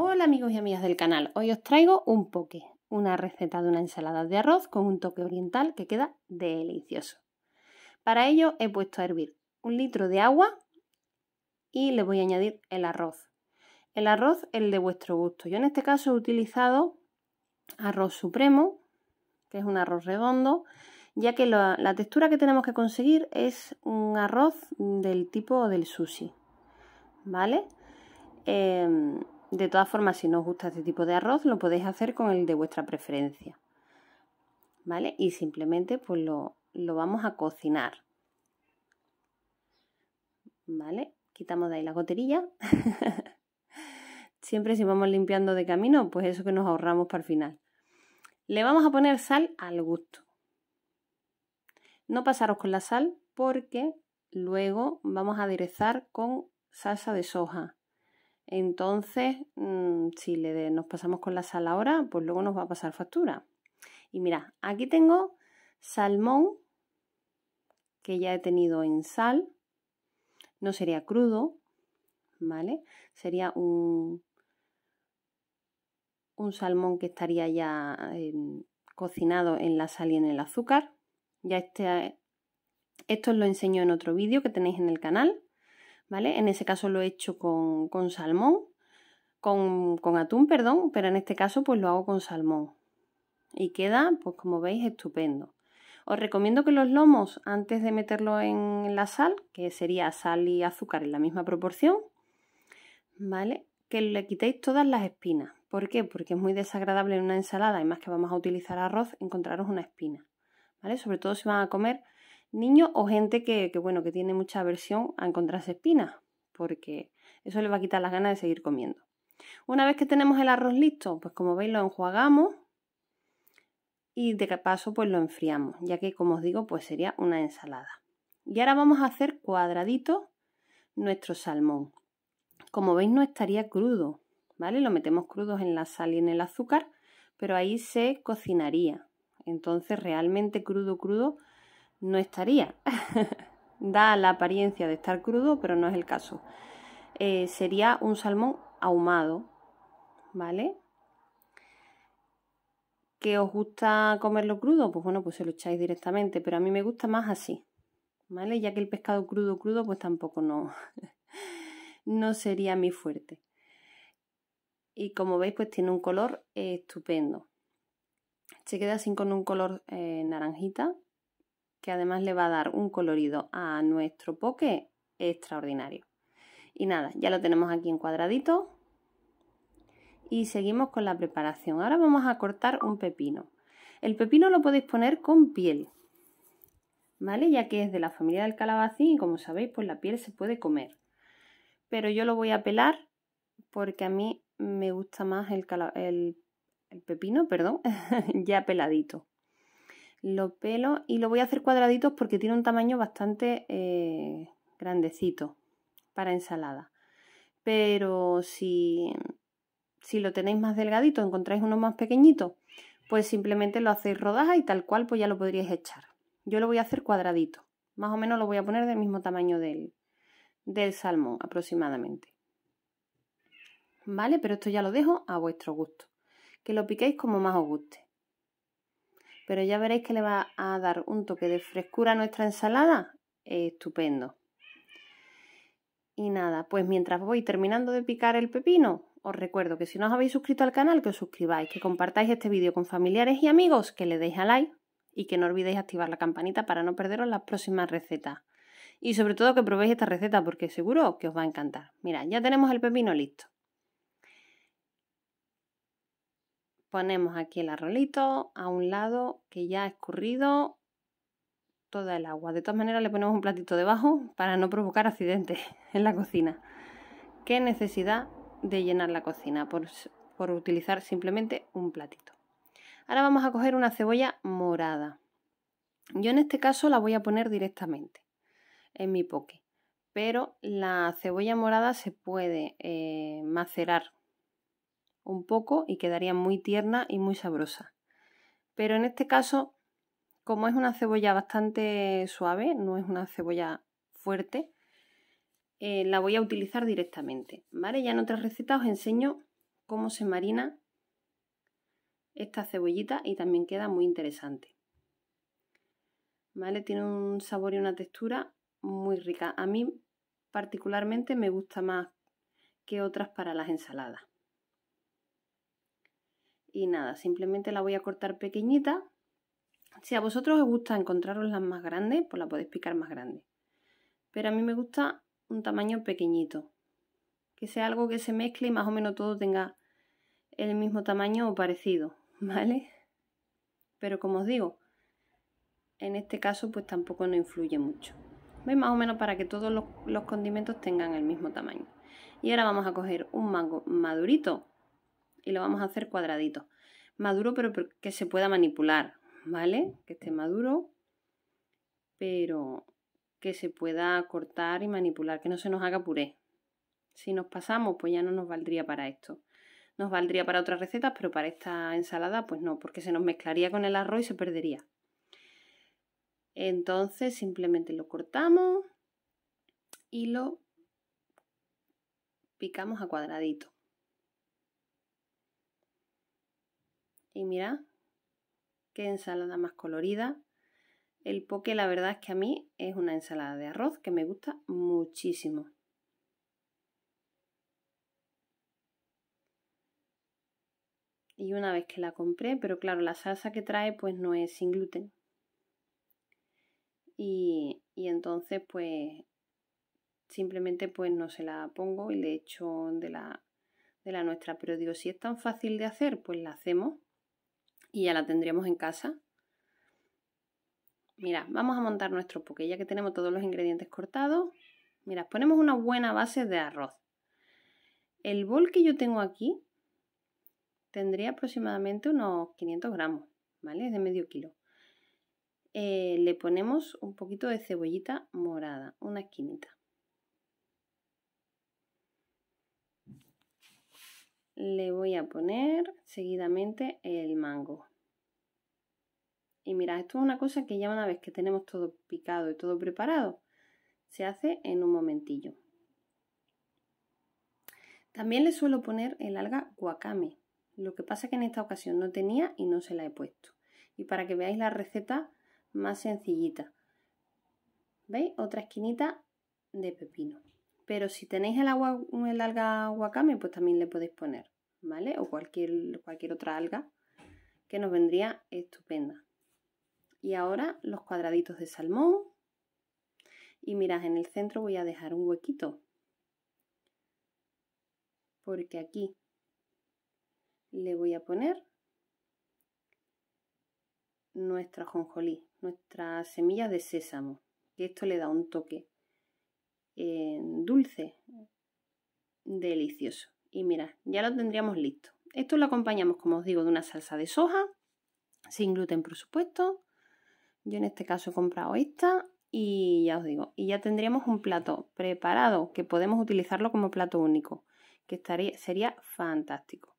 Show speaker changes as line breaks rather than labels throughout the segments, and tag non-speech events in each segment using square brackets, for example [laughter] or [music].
Hola amigos y amigas del canal, hoy os traigo un poke, una receta de una ensalada de arroz con un toque oriental que queda delicioso. Para ello he puesto a hervir un litro de agua y le voy a añadir el arroz. El arroz, el de vuestro gusto. Yo en este caso he utilizado arroz supremo, que es un arroz redondo, ya que la, textura que tenemos que conseguir es un arroz del tipo del sushi. ¿Vale? Em, de todas formas, si no os gusta este tipo de arroz, lo podéis hacer con el de vuestra preferencia. ¿Vale? Y simplemente pues lo, lo vamos a cocinar. ¿Vale? Quitamos de ahí la goterilla. [laughs] Siempre si vamos limpiando de camino, pues eso que nos ahorramos para el final. Le vamos a poner sal al gusto. No pasaros con la sal porque luego vamos a aderezar con salsa de soja. Entonces, mm, si nos pasamos con la sal ahora, pues luego nos va a pasar factura. Y mira, aquí tengo salmón que ya he tenido en sal. No sería crudo, ¿vale? Sería un, un salmón que estaría ya em, cocinado en la sal y en el azúcar. Ya este, esto os lo enseño en otro vídeo que tenéis en el canal. ¿vale? En ese caso lo he hecho con, con salmón, con, con, atún, perdón, pero en este caso pues lo hago con salmón. Y queda, pues como veis, estupendo. Os recomiendo que los lomos, antes de meterlo en la sal, que sería sal y azúcar en la misma proporción, ¿vale? Que le quitéis todas las espinas. ¿Por qué? Porque es muy desagradable en una ensalada, y más que vamos a utilizar arroz, encontraros una espina. ¿Vale? Sobre todo si van a comer niños o gente que, bueno, que tiene mucha aversión a encontrarse espinas, porque eso le va a quitar las ganas de seguir comiendo. Una vez que tenemos el arroz listo, pues como veis lo enjuagamos y de paso pues lo enfriamos, ya que como os digo pues sería una ensalada. Y ahora vamos a hacer cuadradito nuestro salmón. Como veis no estaría crudo, ¿vale? Lo metemos crudo en la sal y en el azúcar, pero ahí se cocinaría. Entonces realmente crudo, crudo, no estaría. [laughs] da la apariencia de estar crudo, pero no es el caso. Eh, sería un salmón ahumado, ¿vale? ¿Que os gusta comerlo crudo? Pues bueno, pues se lo echáis directamente, pero a mí me gusta más así, ¿vale? Ya que el pescado crudo, crudo, pues tampoco no, [laughs] no sería mi fuerte. Y como veis, pues tiene un color estupendo. Se queda así con un color eh, naranjita, que además le va a dar un colorido a nuestro poke extraordinario. Y nada, ya lo tenemos aquí en cuadradito. Y seguimos con la preparación. Ahora vamos a cortar un pepino. El pepino lo podéis poner con piel, ¿vale? Ya que es de la familia del calabacín y como sabéis, pues la piel se puede comer. Pero yo lo voy a pelar porque a mí me gusta más el, el pepino, perdón, [laughs] ya peladito lo pelo y lo voy a hacer cuadraditos porque tiene un tamaño bastante eh, grandecito para ensalada. Pero si, si lo tenéis más delgadito, encontráis uno más pequeñito, pues simplemente lo hacéis rodaja y tal cual pues ya lo podríais echar. Yo lo voy a hacer cuadradito, más o menos lo voy a poner del mismo tamaño del, del salmón aproximadamente. ¿Vale? Pero esto ya lo dejo a vuestro gusto, que lo piquéis como más os guste pero ya veréis que le va a dar un toque de frescura a nuestra ensalada. Estupendo. Y nada, pues mientras voy terminando de picar el pepino, os recuerdo que si no os habéis suscrito al canal, que os suscribáis, que compartáis este vídeo con familiares y amigos, que le deis a like y que no olvidéis activar la campanita para no perderos las próximas recetas. Y sobre todo que probéis esta receta porque seguro que os va a encantar. Mira, ya tenemos el pepino listo. Ponemos aquí el arrolito a un lado que ya ha escurrido toda el agua. De todas maneras le ponemos un platito debajo para no provocar accidentes [laughs] en la cocina. ¿Qué necesidad de llenar la cocina por, utilizar simplemente un platito? Ahora vamos a coger una cebolla morada. Yo en este caso la voy a poner directamente en mi poke, pero la cebolla morada se puede eh, macerar un poco y quedaría muy tierna y muy sabrosa. Pero en este caso, como es una cebolla bastante suave, no es una cebolla fuerte, eh, la voy a utilizar directamente. ¿vale? Ya en otras recetas os enseño cómo se marina esta cebollita y también queda muy interesante. ¿Vale? Tiene un sabor y una textura muy rica. A mí particularmente me gusta más que otras para las ensaladas y nada, simplemente la voy a cortar pequeñita. Si a vosotros os gusta encontraros las más grandes, pues la podéis picar más grande. Pero a mí me gusta un tamaño pequeñito, que sea algo que se mezcle y más o menos todo tenga el mismo tamaño o parecido, [laughs] ¿vale? Pero como os digo, en este caso pues tampoco no influye mucho. ¿Veis? Más o menos para que todos los, los condimentos tengan el mismo tamaño. Y ahora vamos a coger un mango madurito y lo vamos a hacer cuadradito. Maduro, pero que se pueda manipular, ¿vale? Que esté maduro, pero que se pueda cortar y manipular, que no se nos haga puré. Si nos pasamos, pues ya no nos valdría para esto. Nos valdría para otras recetas, pero para esta ensalada, pues no, porque se nos mezclaría con el arroz y se perdería. Entonces simplemente lo cortamos y lo picamos a cuadradito. Y mira qué ensalada más colorida. El poke la verdad es que a mí es una ensalada de arroz que me gusta muchísimo. Y una vez que la compré, pero claro, la salsa que trae pues no es sin gluten. Y, entonces pues simplemente pues no se la pongo y le echo de la, de la nuestra. Pero digo, si es tan fácil de hacer, pues la hacemos y ya la tendríamos en casa. Mira, vamos a montar nuestro poke ya que tenemos todos los ingredientes cortados. Mira, ponemos una buena base de arroz. El bol que yo tengo aquí tendría aproximadamente unos 500 gramos, ¿vale? Es de medio kilo. Eh, le ponemos un poquito de cebollita morada, una esquinita. le voy a poner seguidamente el mango. Y mirad, esto es una cosa que ya una vez que tenemos todo picado y todo preparado, se hace en un momentillo. También le suelo poner el alga wakame. Lo que pasa es que en esta ocasión no tenía y no se la he puesto. Y para que veáis la receta más sencillita. ¿Veis? Otra esquinita de pepino. Pero si tenéis el, agua, alga wakame, pues también le podéis poner, ¿vale? O cualquier, cualquier otra alga que nos vendría estupenda. Y ahora los cuadraditos de salmón. Y mirad, en el centro voy a dejar un huequito. Porque aquí le voy a poner nuestra jonjolí, nuestras semillas de sésamo. Y esto le da un toque dulce, delicioso. Y mira ya lo tendríamos listo. Esto lo acompañamos, como os digo, de una salsa de soja, sin gluten por supuesto. Yo en este caso he comprado esta y ya os digo, y ya tendríamos un plato preparado que podemos utilizarlo como plato único, que estaría, sería fantástico.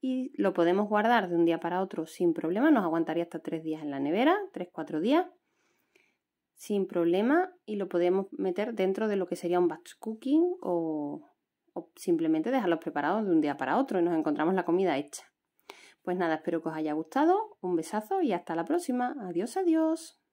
Y lo podemos guardar de un día para otro sin problema, nos aguantaría hasta tres días en la nevera, tres, cuatro días sin problema y lo podemos meter dentro de lo que sería un batch cooking o, simplemente dejarlos preparados de un día para otro y nos encontramos la comida hecha. Pues nada, espero que os haya gustado, un besazo y hasta la próxima. Adiós, adiós.